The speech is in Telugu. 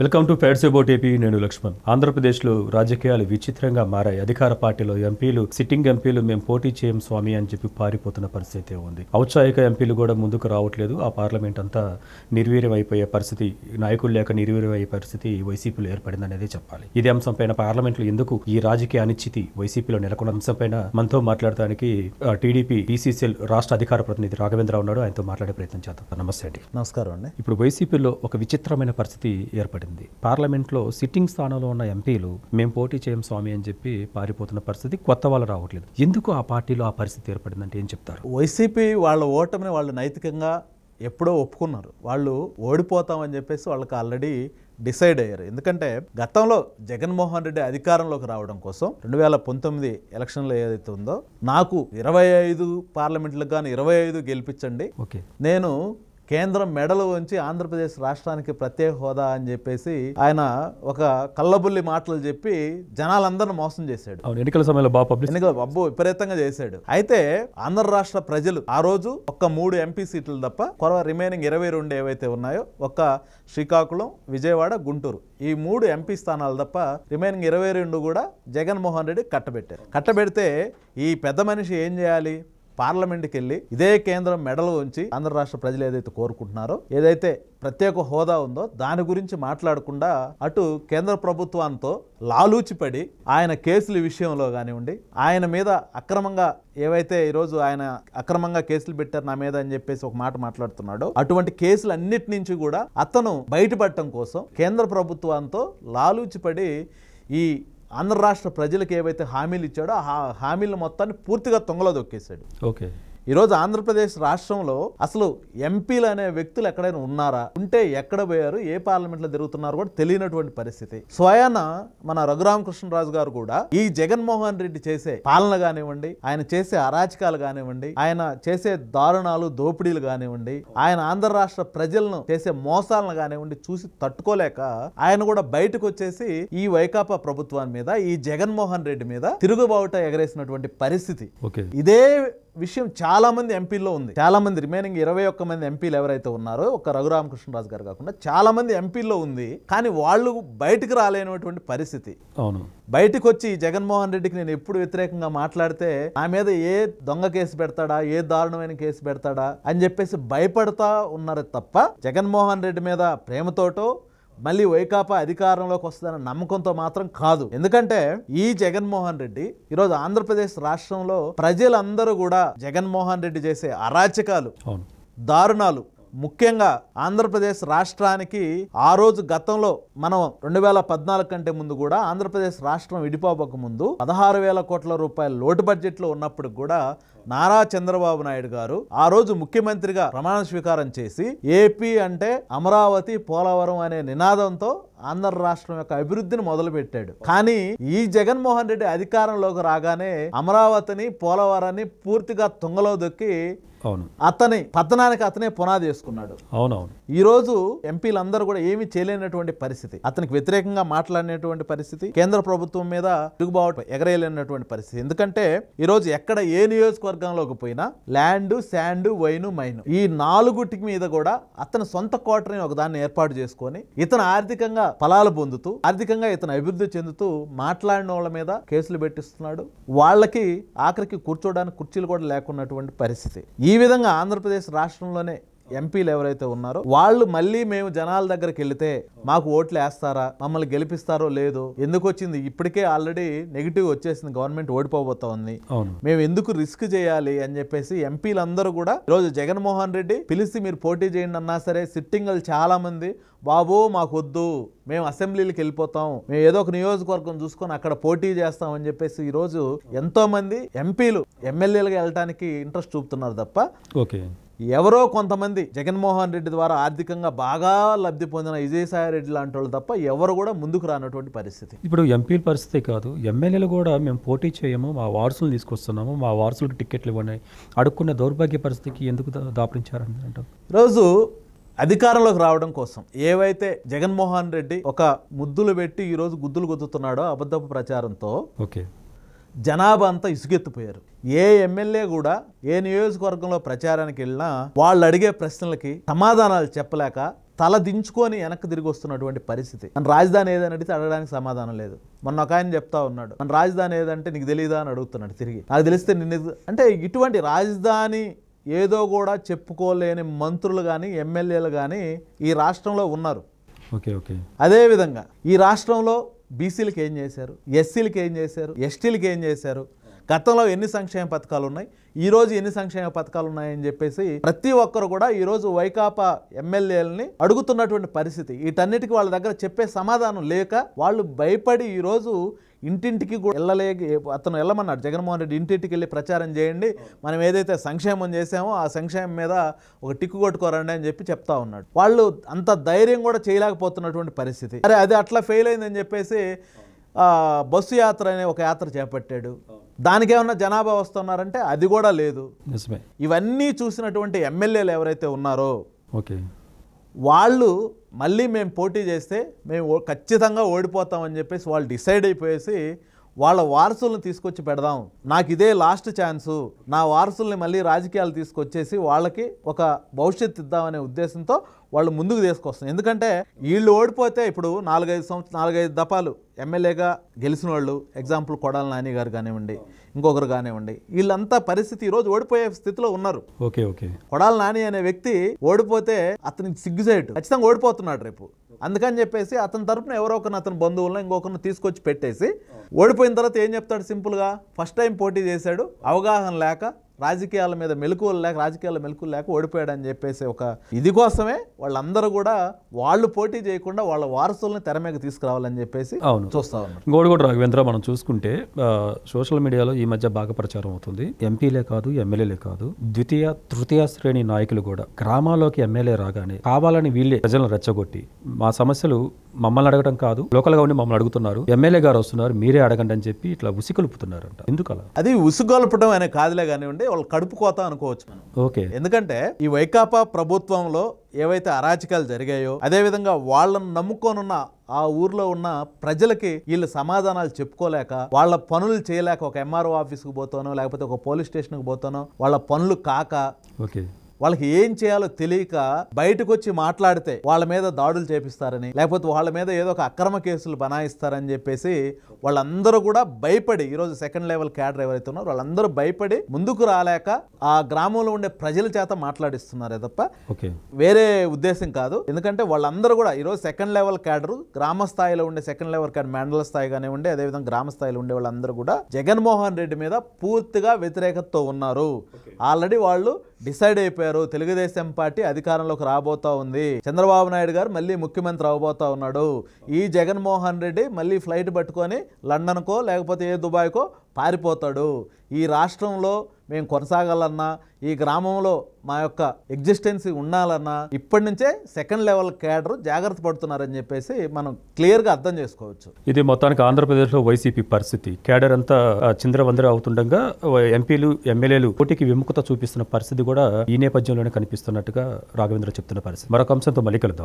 welcome to facts about AP నేను లక్ష్మణ్ ఆంధ్రప్రదేశ్లో రాజకీయాలు విచిత్రంగా మారాయి అధికార పార్టీలో ఎంపీలు సిట్టింగ్ ఎంపీలు మేము పోటీ చేయం స్వామి అని చెప్పి పారిపోతున్న పరిస్థితి ఉంది ఔత్సాహిక ఎంపీలు కూడా ముందుకు రావట్లేదు ఆ పార్లమెంట్ అంతా నిర్వీర్యం అయిపోయే పరిస్థితి నాయకులు లేక నిర్వీర్యం అయ్యే పరిస్థితి వైసీపీలో ఏర్పడింది అనేది చెప్పాలి ఇదే అంశంపైన పార్లమెంట్లో ఎందుకు ఈ రాజకీయ అనిశ్చితి వైసీపీలో నెలకొన్న పైన మనతో మాట్లాడటానికి టీడీపీ బీసీసీఎల్ రాష్ట్ర అధికార ప్రతినిధి రాఘవేంద్ర ఉన్నాడు ఆయనతో మాట్లాడే ప్రయత్నం చేద్దాం నమస్తే అండి నమస్కారం అండి ఇప్పుడు వైసీపీలో ఒక విచిత్రమైన పరిస్థితి ఏర్పడింది మారింది పార్లమెంట్లో సిట్టింగ్ స్థానంలో ఉన్న ఎంపీలు మేము పోటీ చేయం స్వామి అని చెప్పి పారిపోతున్న పరిస్థితి కొత్త వాళ్ళు రావట్లేదు ఎందుకు ఆ పార్టీలో ఆ పరిస్థితి ఏర్పడిందంటే ఏం చెప్తారు వైసీపీ వాళ్ళ ఓటమిని వాళ్ళు నైతికంగా ఎప్పుడో ఒప్పుకున్నారు వాళ్ళు ఓడిపోతామని చెప్పేసి వాళ్ళకి ఆల్రెడీ డిసైడ్ అయ్యారు ఎందుకంటే గతంలో జగన్మోహన్ రెడ్డి అధికారంలోకి రావడం కోసం రెండు వేల పంతొమ్మిది ఎలక్షన్లో ఏదైతే ఉందో నాకు ఇరవై ఐదు పార్లమెంట్లకు కానీ ఇరవై ఐదు గెలిపించండి ఓకే నేను కేంద్రం మెడలు ఉంచి ఆంధ్రప్రదేశ్ రాష్ట్రానికి ప్రత్యేక హోదా అని చెప్పేసి ఆయన ఒక కళ్ళబుల్లి మాటలు చెప్పి జనాలందరిని మోసం చేశాడు ఎన్నికల సమయంలో బాబు ఎన్నికల బాబు విపరీతంగా చేశాడు అయితే ఆంధ్ర రాష్ట్ర ప్రజలు ఆ రోజు ఒక్క మూడు ఎంపీ సీట్లు తప్ప కొరవ రిమైనింగ్ ఇరవై రెండు ఏవైతే ఉన్నాయో ఒక్క శ్రీకాకుళం విజయవాడ గుంటూరు ఈ మూడు ఎంపీ స్థానాలు తప్ప రిమైనింగ్ ఇరవై రెండు కూడా జగన్మోహన్ రెడ్డి కట్టబెట్టారు కట్టబెడితే ఈ పెద్ద మనిషి ఏం చేయాలి పార్లమెంట్కి వెళ్ళి ఇదే కేంద్రం మెడలు ఉంచి ఆంధ్ర రాష్ట్ర ప్రజలు ఏదైతే కోరుకుంటున్నారో ఏదైతే ప్రత్యేక హోదా ఉందో దాని గురించి మాట్లాడకుండా అటు కేంద్ర ప్రభుత్వంతో లాలూచిపడి ఆయన కేసుల విషయంలో కానివ్వండి ఆయన మీద అక్రమంగా ఏవైతే ఈరోజు ఆయన అక్రమంగా కేసులు పెట్టారు నా మీద అని చెప్పేసి ఒక మాట మాట్లాడుతున్నాడో అటువంటి కేసులు అన్నిటి నుంచి కూడా అతను బయటపడటం కోసం కేంద్ర ప్రభుత్వంతో లాలూచిపడి ఈ ఆంధ్ర రాష్ట్ర ప్రజలకు ఏవైతే హామీలు ఇచ్చాడో ఆ హామీల మొత్తాన్ని పూర్తిగా తొంగలో దొక్కేశాడు ఓకే ఈరోజు ఆంధ్రప్రదేశ్ రాష్ట్రంలో అసలు ఎంపీలు అనే వ్యక్తులు ఎక్కడైనా ఉన్నారా ఉంటే ఎక్కడ పోయారు ఏ పార్లమెంట్లో తిరుగుతున్నారు కూడా తెలియనటువంటి పరిస్థితి స్వయాన మన రఘురామకృష్ణరాజు గారు కూడా ఈ జగన్మోహన్ రెడ్డి చేసే పాలన కానివ్వండి ఆయన చేసే అరాచకాలు కానివ్వండి ఆయన చేసే దారుణాలు దోపిడీలు కానివ్వండి ఆయన ఆంధ్ర రాష్ట్ర ప్రజలను చేసే మోసాలను కానివ్వండి చూసి తట్టుకోలేక ఆయన కూడా బయటకు వచ్చేసి ఈ వైకాపా ప్రభుత్వాన్ని మీద ఈ జగన్మోహన్ రెడ్డి మీద తిరుగుబావుట ఎగరేసినటువంటి పరిస్థితి ఇదే విషయం చాలా మంది ఎంపీల్లో ఉంది చాలా మంది రిమైనింగ్ ఇరవై ఒక్క మంది ఎంపీలు ఎవరైతే ఉన్నారో ఒక రఘురామకృష్ణరాజు గారు కాకుండా చాలా మంది ఎంపీల్లో ఉంది కానీ వాళ్ళు బయటకు రాలేనటువంటి పరిస్థితి అవును బయటకు వచ్చి జగన్మోహన్ రెడ్డికి నేను ఎప్పుడు వ్యతిరేకంగా మాట్లాడితే నా మీద ఏ దొంగ కేసు పెడతాడా ఏ దారుణమైన కేసు పెడతాడా అని చెప్పేసి భయపడతా ఉన్నారే తప్ప జగన్మోహన్ రెడ్డి మీద ప్రేమతోటో మళ్ళీ వైకాపా అధికారంలోకి వస్తుందన్న నమ్మకంతో మాత్రం కాదు ఎందుకంటే ఈ జగన్మోహన్ రెడ్డి ఈరోజు ఆంధ్రప్రదేశ్ రాష్ట్రంలో ప్రజలందరూ కూడా జగన్మోహన్ రెడ్డి చేసే అరాచకాలు దారుణాలు ముఖ్యంగా ఆంధ్రప్రదేశ్ రాష్ట్రానికి ఆ రోజు గతంలో మనం రెండు వేల పద్నాలుగు కంటే ముందు కూడా ఆంధ్రప్రదేశ్ రాష్ట్రం విడిపోబోక ముందు పదహారు వేల కోట్ల రూపాయల లోటు బడ్జెట్లో ఉన్నప్పుడు కూడా నారా చంద్రబాబు నాయుడు గారు ఆ రోజు ముఖ్యమంత్రిగా ప్రమాణ స్వీకారం చేసి ఏపీ అంటే అమరావతి పోలవరం అనే నినాదంతో ఆంధ్ర రాష్ట్రం యొక్క అభివృద్ధిని మొదలుపెట్టాడు కానీ ఈ జగన్మోహన్ రెడ్డి అధికారంలోకి రాగానే అమరావతిని పోలవరాన్ని పూర్తిగా తుంగలో దొక్కి అవును అతని పతనానికి అతనే పునాది వేసుకున్నాడు అవునవును ఈ రోజు ఎంపీలందరూ కూడా ఏమి చేయలేనటువంటి పరిస్థితి అతనికి వ్యతిరేకంగా మాట్లాడినటువంటి పరిస్థితి కేంద్ర ప్రభుత్వం మీద తిరుగుబాటు ఎగరేయలేనటువంటి పరిస్థితి ఎందుకంటే ఈ రోజు ఎక్కడ ఏ నియోజకవర్గం వర్గంలోకి పోయినా ల్యాండ్ శాండ్ వైను మైను ఈ నాలుగుటి మీద కూడా అతని సొంత కోటని ఒకదాన్ని ఏర్పాటు చేసుకొని ఇతను ఆర్థికంగా ఫలాలు పొందుతూ ఆర్థికంగా ఇతను అభివృద్ధి చెందుతూ మాట్లాడిన వాళ్ళ మీద కేసులు పెట్టిస్తున్నాడు వాళ్ళకి ఆఖరికి కూర్చోడానికి కుర్చీలు కూడా లేకున్నటువంటి పరిస్థితి ఈ విధంగా ఆంధ్రప్రదేశ్ రాష్ట్రంలోనే ఎంపీలు ఎవరైతే ఉన్నారో వాళ్ళు మళ్ళీ మేము జనాల దగ్గరికి వెళితే మాకు ఓట్లు వేస్తారా మమ్మల్ని గెలిపిస్తారో లేదు ఎందుకు వచ్చింది ఇప్పటికే ఆల్రెడీ నెగిటివ్ వచ్చేసింది గవర్నమెంట్ ఉంది మేము ఎందుకు రిస్క్ చేయాలి అని చెప్పేసి ఎంపీలందరూ కూడా ఈరోజు జగన్మోహన్ రెడ్డి పిలిచి మీరు పోటీ చేయండి అన్నా సరే సిట్టింగ్లు చాలా మంది బాబు మాకొద్దు మేము అసెంబ్లీలకు వెళ్ళిపోతాం మేము ఏదో ఒక నియోజకవర్గం చూసుకొని అక్కడ పోటీ చేస్తాం అని చెప్పేసి ఈరోజు ఎంతోమంది ఎంపీలు ఎమ్మెల్యేలుగా వెళ్ళడానికి ఇంట్రెస్ట్ చూపుతున్నారు తప్ప ఓకే ఎవరో కొంతమంది జగన్మోహన్ రెడ్డి ద్వారా ఆర్థికంగా బాగా లబ్ధి పొందిన విజయసాయి రెడ్డి లాంటి వాళ్ళు తప్ప ఎవరు కూడా ముందుకు రానటువంటి పరిస్థితి ఇప్పుడు ఎంపీల పరిస్థితి కాదు ఎమ్మెల్యేలు కూడా మేము పోటీ చేయము మా వారసులు తీసుకొస్తున్నాము మా వారసులకు టిక్కెట్లు ఇవ్వండి అడుక్కున్న దౌర్భాగ్య పరిస్థితికి ఎందుకు దాపరించారని రోజు అధికారంలోకి రావడం కోసం ఏవైతే జగన్మోహన్ రెడ్డి ఒక ముద్దులు పెట్టి ఈరోజు గుద్దులు గుద్దుతున్నాడో అబద్ధపు ప్రచారంతో ఓకే జనాభా అంతా ఇసుగెత్తిపోయారు ఏ ఎమ్మెల్యే కూడా ఏ నియోజకవర్గంలో ప్రచారానికి వెళ్ళినా వాళ్ళు అడిగే ప్రశ్నలకి సమాధానాలు చెప్పలేక తల దించుకొని వెనక్కి తిరిగి వస్తున్నటువంటి పరిస్థితి మన రాజధాని ఏదని అడిగితే అడగడానికి సమాధానం లేదు మొన్న ఒక ఆయన చెప్తా ఉన్నాడు మన రాజధాని ఏదంటే నీకు తెలియదా అని అడుగుతున్నాడు తిరిగి నాకు తెలిస్తే నిన్న అంటే ఇటువంటి రాజధాని ఏదో కూడా చెప్పుకోలేని మంత్రులు కానీ ఎమ్మెల్యేలు కానీ ఈ రాష్ట్రంలో ఉన్నారు ఓకే ఓకే అదేవిధంగా ఈ రాష్ట్రంలో బీసీలకు ఏం చేశారు ఎస్సీలకు ఏం చేశారు ఎస్టీలకు ఏం చేశారు గతంలో ఎన్ని సంక్షేమ పథకాలు ఉన్నాయి ఈరోజు ఎన్ని సంక్షేమ పథకాలు ఉన్నాయని చెప్పేసి ప్రతి ఒక్కరు కూడా ఈరోజు వైకాపా ఎమ్మెల్యేలని అడుగుతున్నటువంటి పరిస్థితి వీటన్నిటికీ వాళ్ళ దగ్గర చెప్పే సమాధానం లేక వాళ్ళు భయపడి ఈరోజు ఇంటింటికి కూడా వెళ్ళలేక అతను వెళ్ళమన్నాడు జగన్మోహన్ రెడ్డి ఇంటింటికి వెళ్ళి ప్రచారం చేయండి మనం ఏదైతే సంక్షేమం చేసామో ఆ సంక్షేమం మీద ఒక టిక్కు కొట్టుకోరండి అని చెప్పి చెప్తా ఉన్నాడు వాళ్ళు అంత ధైర్యం కూడా చేయలేకపోతున్నటువంటి పరిస్థితి అరే అది అట్లా ఫెయిల్ అయిందని చెప్పేసి బస్సు యాత్ర అనే ఒక యాత్ర చేపట్టాడు దానికేమన్నా జనాభా వస్తున్నారంటే అది కూడా లేదు ఇవన్నీ చూసినటువంటి ఎమ్మెల్యేలు ఎవరైతే ఉన్నారో ఓకే వాళ్ళు మళ్ళీ మేము పోటీ చేస్తే మేము ఖచ్చితంగా ఓడిపోతామని చెప్పేసి వాళ్ళు డిసైడ్ అయిపోయేసి వాళ్ళ వారసులను తీసుకొచ్చి పెడదాం నాకు ఇదే లాస్ట్ ఛాన్సు నా వారసుల్ని మళ్ళీ రాజకీయాలు తీసుకొచ్చేసి వాళ్ళకి ఒక భవిష్యత్ ఇద్దామనే ఉద్దేశంతో వాళ్ళు ముందుకు తీసుకొస్తాం ఎందుకంటే వీళ్ళు ఓడిపోతే ఇప్పుడు నాలుగైదు సంవత్సరం నాలుగైదు దపాలు ఎమ్మెల్యేగా గెలిచిన వాళ్ళు ఎగ్జాంపుల్ కొడాల నాని గారు కానివ్వండి ఇంకొకరు కానివ్వండి వీళ్ళంతా పరిస్థితి ఈరోజు ఓడిపోయే స్థితిలో ఉన్నారు ఓకే ఓకే కొడాల నాని అనే వ్యక్తి ఓడిపోతే అతనికి సిగ్గుసేటు ఖచ్చితంగా ఓడిపోతున్నాడు రేపు అందుకని చెప్పేసి అతని తరపున ఎవరో ఒకరిని అతని బంధువులను ఇంకొకరిని తీసుకొచ్చి పెట్టేసి ఓడిపోయిన తర్వాత ఏం చెప్తాడు సింపుల్గా ఫస్ట్ టైం పోటీ చేశాడు అవగాహన లేక రాజకీయాల మీద మెలకువలు లేక రాజకీయాల మెలకువలు లేక ఓడిపోయాడని చెప్పేసి ఒక ఇది కోసమే వాళ్ళందరూ కూడా వాళ్ళు పోటీ చేయకుండా వాళ్ళ వారసులను తెర మీద తీసుకురావాలని చెప్పేసి అవును చూస్తా ఉన్నాం గోడగోడ రాఘవేంద్ర మనం చూసుకుంటే సోషల్ మీడియాలో ఈ మధ్య బాగా ప్రచారం అవుతుంది ఎంపీలే కాదు ఎమ్మెల్యేలే కాదు ద్వితీయ తృతీయ శ్రేణి నాయకులు కూడా గ్రామాల్లోకి ఎమ్మెల్యే రాగానే కావాలని వీళ్ళే ప్రజలను రెచ్చగొట్టి మా సమస్యలు మమ్మల్ని అడగడం కాదు గా ఉండి మమ్మల్ని అడుగుతున్నారు ఎమ్మెల్యే గారు వస్తున్నారు మీరే అడగండి అని చెప్పి ఇట్లా ఉసికొలుపుతున్నారంట ఎందుకు అలా అది ఉసుగొలపడం అనే కాదులే కానివ్వండి వాళ్ళు కడుపు కోత అనుకోవచ్చు మనం ఓకే ఎందుకంటే ఈ వైకాపా ప్రభుత్వంలో ఏవైతే అరాచకాలు జరిగాయో అదేవిధంగా వాళ్ళను నమ్ముకోనున్న ఆ ఊర్లో ఉన్న ప్రజలకి వీళ్ళు సమాధానాలు చెప్పుకోలేక వాళ్ళ పనులు చేయలేక ఒక ఎంఆర్ఓ ఆఫీస్కి పోతానో లేకపోతే ఒక పోలీస్ స్టేషన్కి పోతానో వాళ్ళ పనులు కాక ఓకే వాళ్ళకి ఏం చేయాలో తెలియక బయటకు వచ్చి మాట్లాడితే వాళ్ళ మీద దాడులు చేపిస్తారని లేకపోతే వాళ్ళ మీద ఏదో ఒక అక్రమ కేసులు బనాయిస్తారని చెప్పేసి వాళ్ళందరూ కూడా భయపడి ఈరోజు సెకండ్ లెవెల్ క్యాడర్ ఎవరైతే ఉన్నారో వాళ్ళందరూ భయపడి ముందుకు రాలేక ఆ గ్రామంలో ఉండే ప్రజల చేత మాట్లాడిస్తున్నారే తప్ప వేరే ఉద్దేశం కాదు ఎందుకంటే వాళ్ళందరూ కూడా ఈరోజు సెకండ్ లెవెల్ క్యాడర్ గ్రామ స్థాయిలో ఉండే సెకండ్ లెవెల్ క్యాడర్ మండల స్థాయి ఉండే అదేవిధంగా గ్రామ స్థాయిలో ఉండే వాళ్ళందరూ కూడా జగన్మోహన్ రెడ్డి మీద పూర్తిగా వ్యతిరేకతతో ఉన్నారు ఆల్రెడీ వాళ్ళు డిసైడ్ అయిపోయారు తెలుగుదేశం పార్టీ అధికారంలోకి రాబోతా ఉంది చంద్రబాబు నాయుడు గారు మళ్ళీ ముఖ్యమంత్రి అవబోతా ఉన్నాడు ఈ జగన్మోహన్ రెడ్డి మళ్ళీ ఫ్లైట్ పట్టుకొని లండన్కో లేకపోతే ఏ దుబాయ్కో పారిపోతాడు ఈ రాష్ట్రంలో మేము కొనసాగాలన్నా ఈ గ్రామంలో మా యొక్క ఎగ్జిస్టెన్సీ ఉండాలన్నా ఇప్పటి నుంచే సెకండ్ లెవెల్ క్యాడర్ జాగ్రత్త పడుతున్నారని చెప్పేసి మనం క్లియర్గా అర్థం చేసుకోవచ్చు ఇది మొత్తానికి ఆంధ్రప్రదేశ్లో వైసీపీ పరిస్థితి క్యాడర్ అంతా చంద్రవందర అవుతుండగా ఎంపీలు ఎమ్మెల్యేలు పోటీకి విముఖత చూపిస్తున్న పరిస్థితి కూడా ఈ నేపథ్యంలోనే కనిపిస్తున్నట్టుగా రాఘవేంద్ర చెప్తున్న పరిస్థితి మరొక అంశంతో మళ్ళీ కలుద్దాం